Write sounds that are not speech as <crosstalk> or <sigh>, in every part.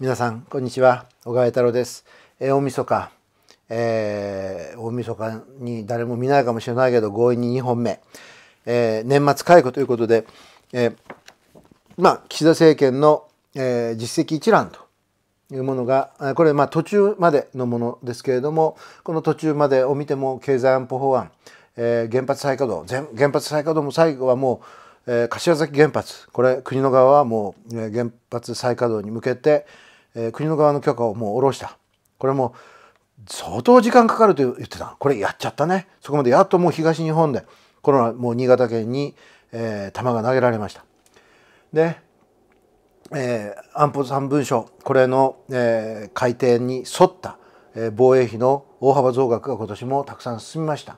皆さんこんにちは小川太郎です、えー、大晦日、えー、大晦日に誰も見ないかもしれないけど強引に2本目、えー、年末解雇ということで、えー、まあ岸田政権の、えー、実績一覧というものがこれまあ途中までのものですけれどもこの途中までを見ても経済安保法案、えー、原発再稼働原発再稼働も最後はもう、えー、柏崎原発これ国の側はもう原発再稼働に向けて、え国の側の許可をもう下ろした。これも相当時間かかると言ってた。これやっちゃったね。そこまでやっともう東日本で、コロナ、もう新潟県に、えー、弾が投げられました。で、えー、安保3文書、これの、えー、改定に沿った、えー、防衛費の大幅増額が今年もたくさん進みました。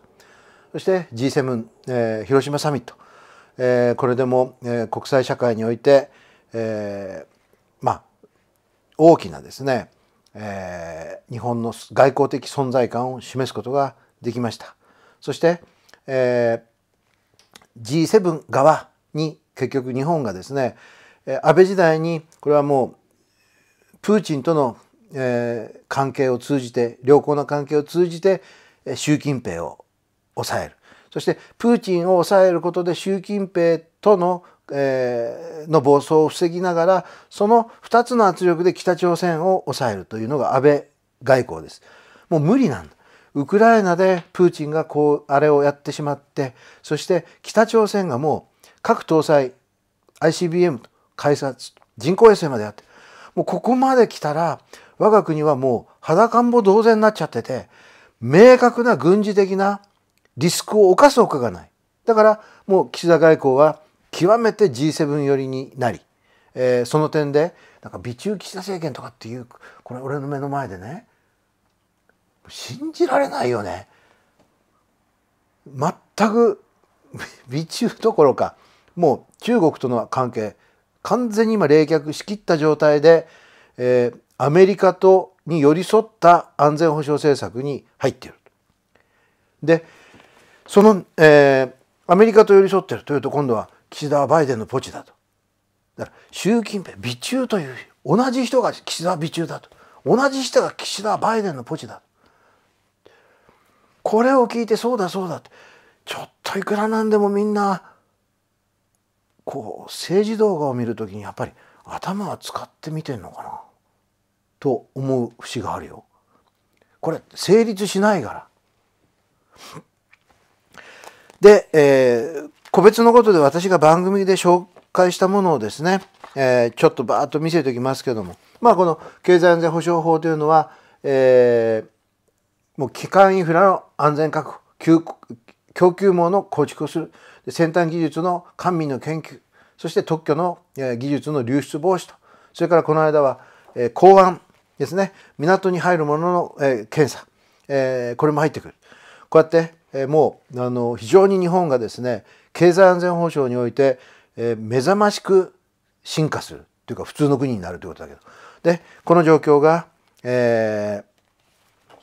そして G7、えー、広島サミット、えー、これでも、えー、国際社会において、えー、まあ大きなですね、えー、日本の外交的存在感を示すことができました。そして、えー、G7 側に結局日本がですね安倍時代にこれはもうプーチンとの、えー、関係を通じて良好な関係を通じて習近平を抑えるそしてプーチンを抑えることで習近平とのえー、の暴走を防ぎながらその2つの圧力で北朝鮮を抑えるというのが安倍外交です。もう無理なんだウクライナでプーチンがこうあれをやってしまってそして北朝鮮がもう核搭載 ICBM 開発人工衛星まであってもうここまで来たら我が国はもう裸んぼ同然になっちゃってて明確な軍事的なリスクを犯すほかがないだからもう岸田外交は極めて G7 寄りになり、えー、その点でなんか備中岸田政権とかっていうこれ俺の目の前でね信じられないよね全く備中どころかもう中国との関係完全に今冷却しきった状態で、えー、アメリカとに寄り添った安全保障政策に入っている。でその、えー、アメリカと寄り添ってるというと今度は岸田はバイデンのポチだと。だから習近平備中という同じ人が岸田は備中だと同じ人が岸田はバイデンのポチだとこれを聞いてそうだそうだってちょっといくらなんでもみんなこう政治動画を見るときにやっぱり頭は使って見てんのかなと思う節があるよ。これ成立しないから。で、えー、個別のことで私が番組で紹介したものをですね、えー、ちょっとバーッと見せておきますけども、まあ、この経済安全保障法というのは、えー、もう基幹インフラの安全確保供給網の構築をする先端技術の官民の研究そして特許の技術の流出防止とそれからこの間は、えー、港湾ですね港に入るものの、えー、検査、えー、これも入ってくるこうやって、えー、もうあの非常に日本がですね経済安全保障において、えー、目覚ましく進化するというか普通の国になるということだけどでこの状況が、えー、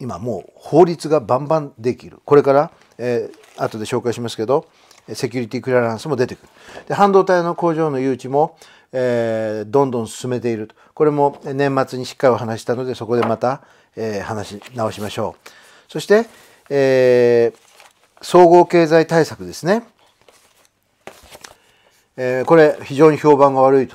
今もう法律がバンバンできるこれから、えー、後で紹介しますけどセキュリティクリアランスも出てくるで半導体の工場の誘致も、えー、どんどん進めているこれも年末にしっかりお話したのでそこでまた、えー、話し直しましょうそして、えー総合経済対策ですね、えー、これ非常に評判が悪い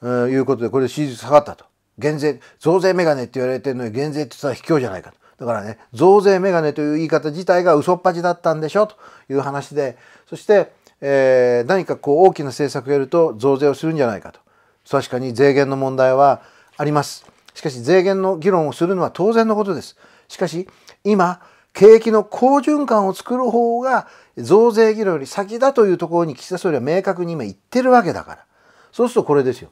ということでこれ支持率下がったと減税増税メガネって言われてるのに減税って言ったら卑怯じゃないかとだからね増税メガネという言い方自体が嘘っぱちだったんでしょという話でそして、えー、何かこう大きな政策をやると増税をするんじゃないかと確かに税源の問題はありますしかし税源の議論をするのは当然のことですしかし今景気の好循環を作る方が増税議論より先だというところに岸田総理は明確に今言ってるわけだからそうするとこれですよ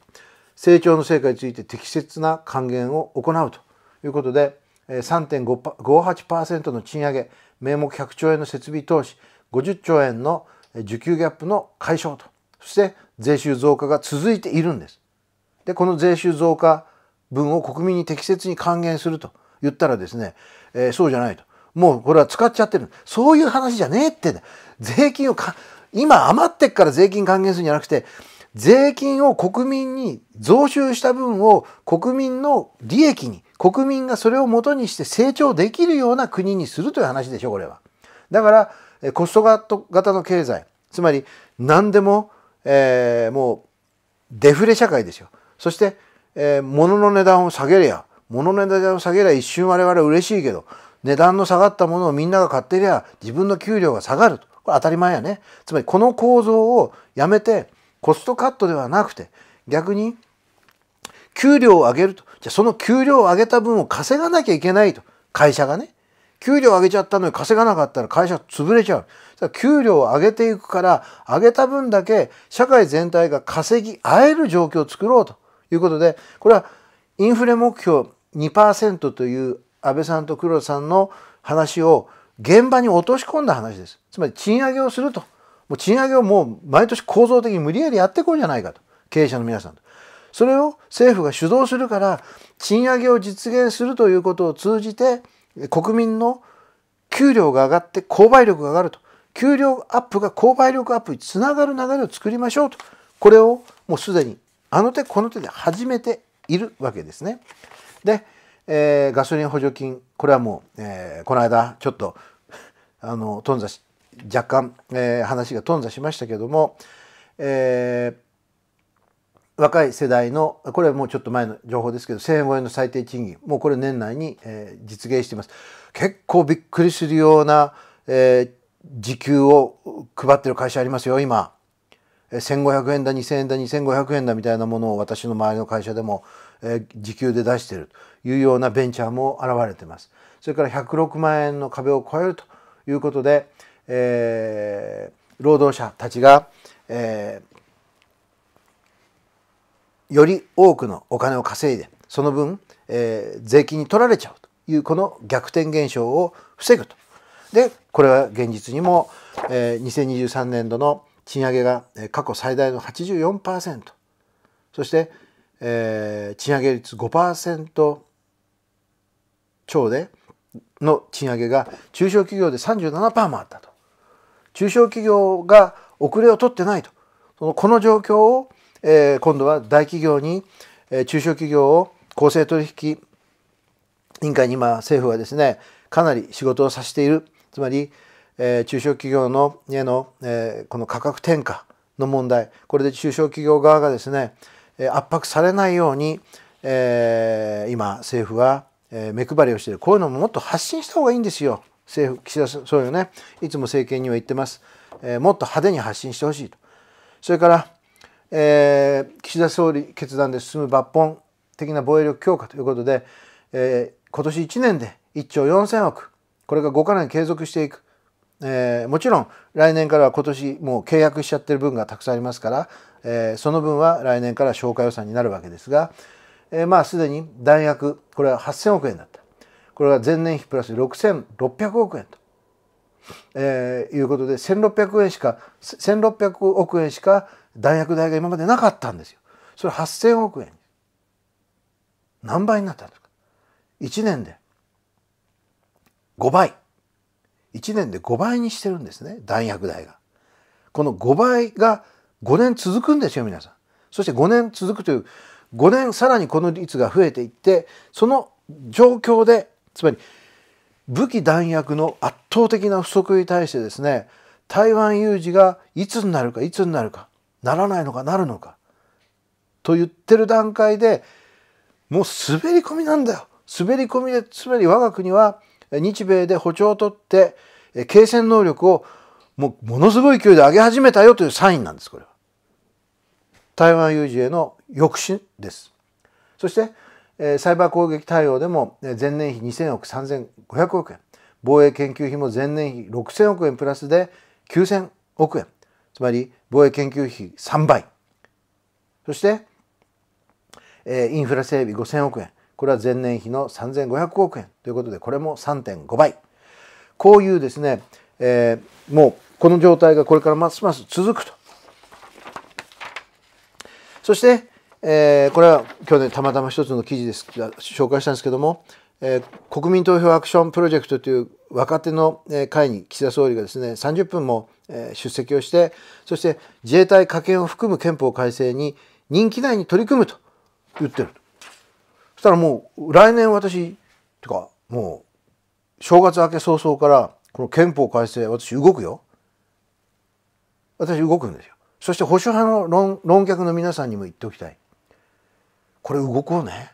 成長の成果について適切な還元を行うということで3.58%の賃上げ名目100兆円の設備投資50兆円の受給ギャップの解消とそして税収増加が続いているんです。でこの税収増加分を国民に適切に還元すると言ったらですね、えー、そうじゃないともうこれは使っちゃってる。そういう話じゃねえって。税金をか、今余ってっから税金還元するんじゃなくて、税金を国民に増収した分を国民の利益に、国民がそれを元にして成長できるような国にするという話でしょ、これは。だから、コスト型の経済、つまり何でも、えー、もうデフレ社会ですよ。そして、えー、物の値段を下げりゃ、物の値段を下げりゃ一瞬我々嬉しいけど、値段の下がったものをみんなが買ってりゃ自分の給料が下がると。これ当たり前やね。つまりこの構造をやめてコストカットではなくて逆に給料を上げると。じゃあその給料を上げた分を稼がなきゃいけないと。会社がね。給料を上げちゃったのに稼がなかったら会社潰れちゃう。給料を上げていくから、上げた分だけ社会全体が稼ぎ合える状況を作ろうということで、これはインフレ目標2%という安倍さんと黒田さんの話を現場に落とし込んだ話です。つまり賃上げをすると。もう賃上げをもう毎年構造的に無理やりやっていこうじゃないかと。経営者の皆さんと。それを政府が主導するから賃上げを実現するということを通じて国民の給料が上がって購買力が上がると。給料アップが購買力アップにつながる流れを作りましょうと。これをもうすでにあの手この手で始めているわけですね。でえー、ガソリン補助金これはもう、えー、この間ちょっと <laughs> あの頓挫し若干、えー、話が頓挫しましたけども、えー、若い世代のこれはもうちょっと前の情報ですけど1,000円超えの最低賃金もうこれ年内に、えー、実現しています結構びっくりするような、えー、時給を配ってる会社ありますよ今。1500円だ2000円だ2500円だみたいなものを私の周りの会社でも時給で出しているというようなベンチャーも現れてます。それから106万円の壁を超えるということで、えー、労働者たちが、えー、より多くのお金を稼いでその分、えー、税金に取られちゃうというこの逆転現象を防ぐと。でこれは現実にも、えー、2023年度の賃上げが過去最大の84%そして、えー、賃上げ率5%超での賃上げが中小企業で37%もあったと中小企業が遅れを取ってないとそのこの状況を、えー、今度は大企業に、えー、中小企業を公正取引委員会に今政府はですねかなり仕事をさせているつまりえ中小企業のへの、えこの価格転嫁の問題これで中小企業側がですね圧迫されないように、え今政府は目配りをしているこういうのももっと発信した方がいいんですよ政府岸田総理はねいつも政権には言ってます、えもっと派手に発信してほしいとそれから、え岸田総理決断で進む抜本的な防衛力強化ということで、え今年1年で1兆4000億これが5か年継続していくえー、もちろん来年からは今年もう契約しちゃってる分がたくさんありますから、えー、その分は来年から消化予算になるわけですが、えー、まあすでに弾薬これは8,000億円だったこれは前年比プラス6,600億円と、えー、いうことで1,600円しか1,600億円しか弾薬代が今までなかったんですよ。それ8,000億円何倍になったんですか1年で5倍1年で5倍にしてるんですね弾薬代が。この5倍が5年続くんですよ皆さん。そして5年続くという5年さらにこの率が増えていってその状況でつまり武器弾薬の圧倒的な不足に対してですね台湾有事がいつになるかいつになるかならないのかなるのかと言ってる段階でもう滑り込みなんだよ滑り込みでつまり我が国は日米で歩調を取って継戦能力をもうものすごい勢いで上げ始めたよというサインなんですこれは。台湾有事への抑止です。そしてサイバー攻撃対応でも前年比2000億3500億円防衛研究費も前年比6000億円プラスで9000億円つまり防衛研究費3倍そしてインフラ整備5000億円これは前年比の3500億円ということでこれも3.5倍こういうですね、えー、もうこの状態がこれからますます続くとそして、えー、これは去年たまたま一つの記事です紹介したんですけども、えー、国民投票アクションプロジェクトという若手の会に岸田総理がですね30分も出席をしてそして自衛隊加遣を含む憲法改正に任期内に取り組むと言ってるしたらもう来年私てかもう正月明け早々からこの憲法改正私動くよ私動くんですよそして保守派の論論客の皆さんにも言っておきたいこれ動こうね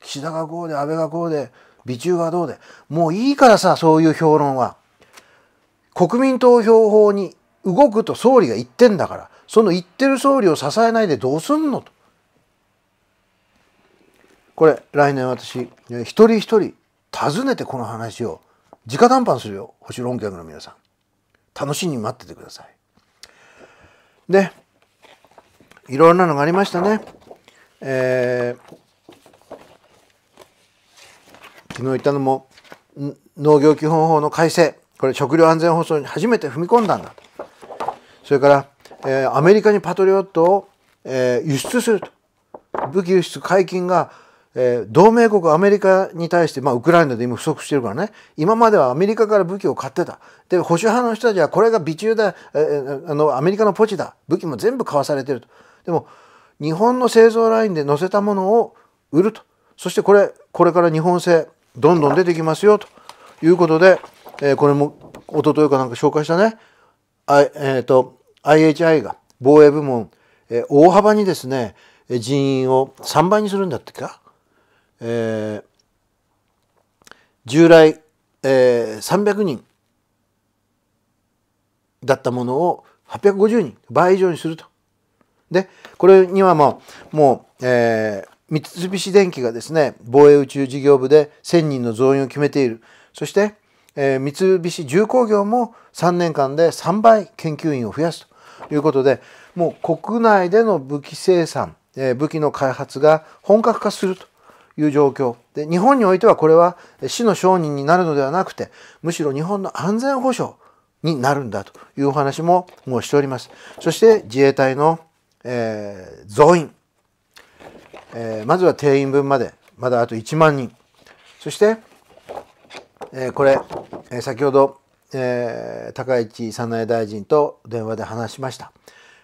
岸田がこうで安倍がこうで美中がどうでもういいからさそういう評論は国民投票法に動くと総理が言ってんだからその言ってる総理を支えないでどうすんのとこれ来年私一人一人訪ねてこの話を直談判するよ星論客の皆さん楽しみに待っててくださいでいろんなのがありましたねえー、昨日言ったのも農業基本法の改正これ食料安全保障に初めて踏み込んだんだそれから、えー、アメリカにパトリオットを、えー、輸出すると武器輸出解禁がえー、同盟国アメリカに対して、まあ、ウクライナで今不足してるからね今まではアメリカから武器を買ってたで保守派の人たちはこれが美中だ、えー、あのアメリカのポチだ武器も全部買わされてるとでも日本の製造ラインで載せたものを売るとそしてこれこれから日本製どんどん出てきますよということで、えー、これも一昨日かなんか紹介したねあ、えーと、と IHI が防衛部門、えー、大幅にですね人員を3倍にするんだってかえー、従来、えー、300人だったものを850人倍以上にすると。でこれにはもうもう、えー、三菱電機がですね防衛宇宙事業部で1,000人の増員を決めているそして、えー、三菱重工業も3年間で3倍研究員を増やすということでもう国内での武器生産、えー、武器の開発が本格化するという状況で日本においてはこれは死の商人になるのではなくてむしろ日本の安全保障になるんだというお話ももうしておりますそして自衛隊の、えー、増員、えー、まずは定員分までまだあと1万人そして、えー、これ、え先ほど、え高市早苗大臣と電話で話しました、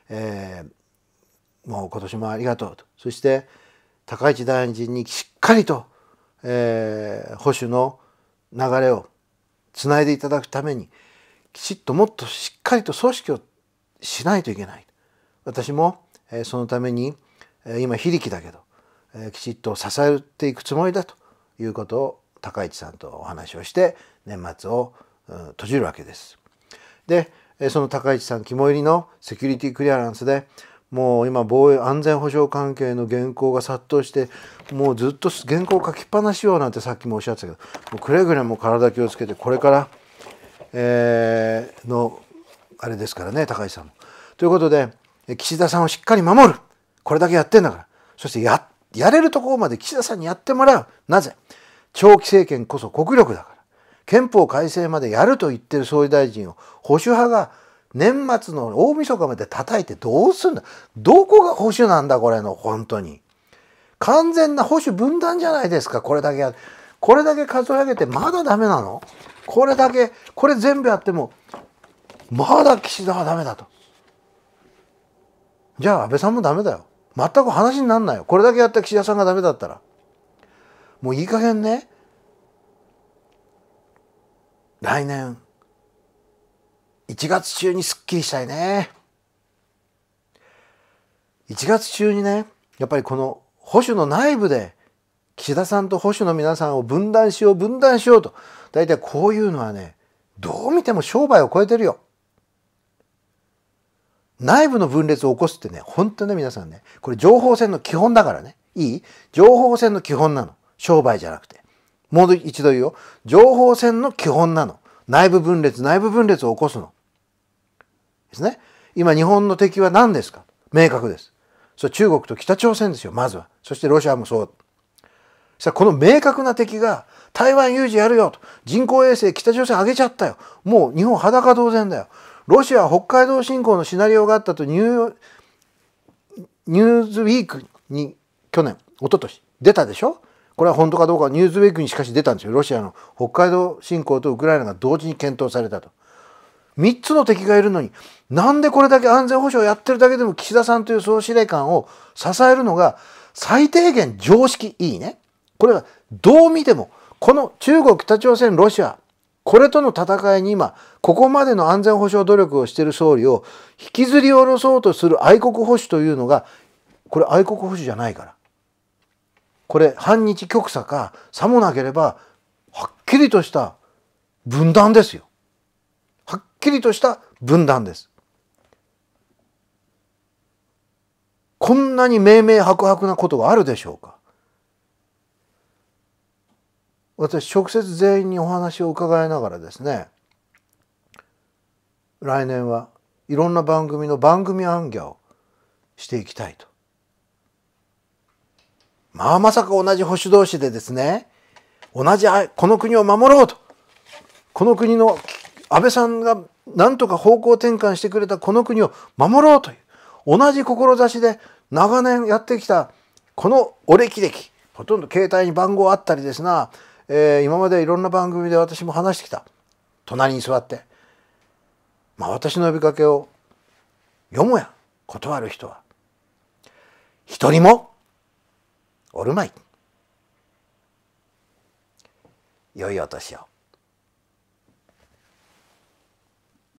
えもう今年もありがとうとそして高市大臣にしっかりと、えー、保守の流れをつないでいただくためにきちっともっとしっかりと組織をしないといけない私も、えー、そのために、えー、今非力だけど、えー、きちっと支えていくつもりだということを高市さんとお話をして年末を、うん、閉じるわけです。でその高市さん肝入りのセキュリティクリアランスでもう今防衛安全保障関係の原稿が殺到してもうずっと原稿書きっぱなしようなんてさっきもおっしゃってたけどくれぐれも体気をつけてこれから、えー、のあれですからね高橋さんも。ということで岸田さんをしっかり守るこれだけやってんだからそしてややれるところまで岸田さんにやってもらうなぜ長期政権こそ国力だから憲法改正までやると言ってる総理大臣を保守派が年末の大晦日まで叩いてどうすんだどこが保守なんだこれの本当に完全な保守分断じゃないですかこれだけこれだけ数え上げてまだダメなのこれだけこれ全部やってもまだ岸田はダメだとじゃあ安倍さんもダメだよ全く話になんないよこれだけやった岸田さんがダメだったらもういい加減ね来年1月中にすっきりしたいね。1月中にね、やっぱりこの保守の内部で岸田さんと保守の皆さんを分断しよう分断しようと大体こういうのはねどう見ても商売を超えてるよ。内部の分裂を起こすってね本当ね皆さんねこれ情報戦の基本だからねいい情報戦の基本なの商売じゃなくてもう一度言うよ情報戦の基本なの内部分裂内部分裂を起こすのですね。今日本の敵は何ですか明確です。それ中国と北朝鮮ですよ、まずは。そしてロシアもそう。さこの明確な敵が台湾有事やるよと人工衛星北朝鮮上げちゃったよもう日本裸同然だよロシアは北海道侵攻のシナリオがあったとニューズウィークに去年一昨年出たでしょこれは本当かどうかニューズウィークにしかし出たんですよロシアの北海道侵攻とウクライナが同時に検討されたと。三つの敵がいるのになんでこれだけ安全保障をやってるだけでも岸田さんという総司令官を支えるのが最低限常識いいねこれはどう見てもこの中国北朝鮮ロシアこれとの戦いに今ここまでの安全保障努力をしている総理を引きずり下ろそうとする愛国保守というのがこれ愛国保守じゃないからこれ反日極左かさもなければはっきりとした分断ですよ。はっきりとした分断です。こんなに明明白々なことがあるでしょうか私直接全員にお話を伺いながらですね来年はいろんな番組の番組暗記をしていきたいと。まあまさか同じ保守同士でですね同じこの国を守ろうとこの国の安倍さんが何とか方向転換してくれたこの国を守ろうという同じ志で長年やってきたこのお歴歴、ほとんど携帯に番号あったりですな、えー、今までいろんな番組で私も話してきた隣に座って、まあ、私の呼びかけをよもや断る人は一人もおるまい。良いお年を。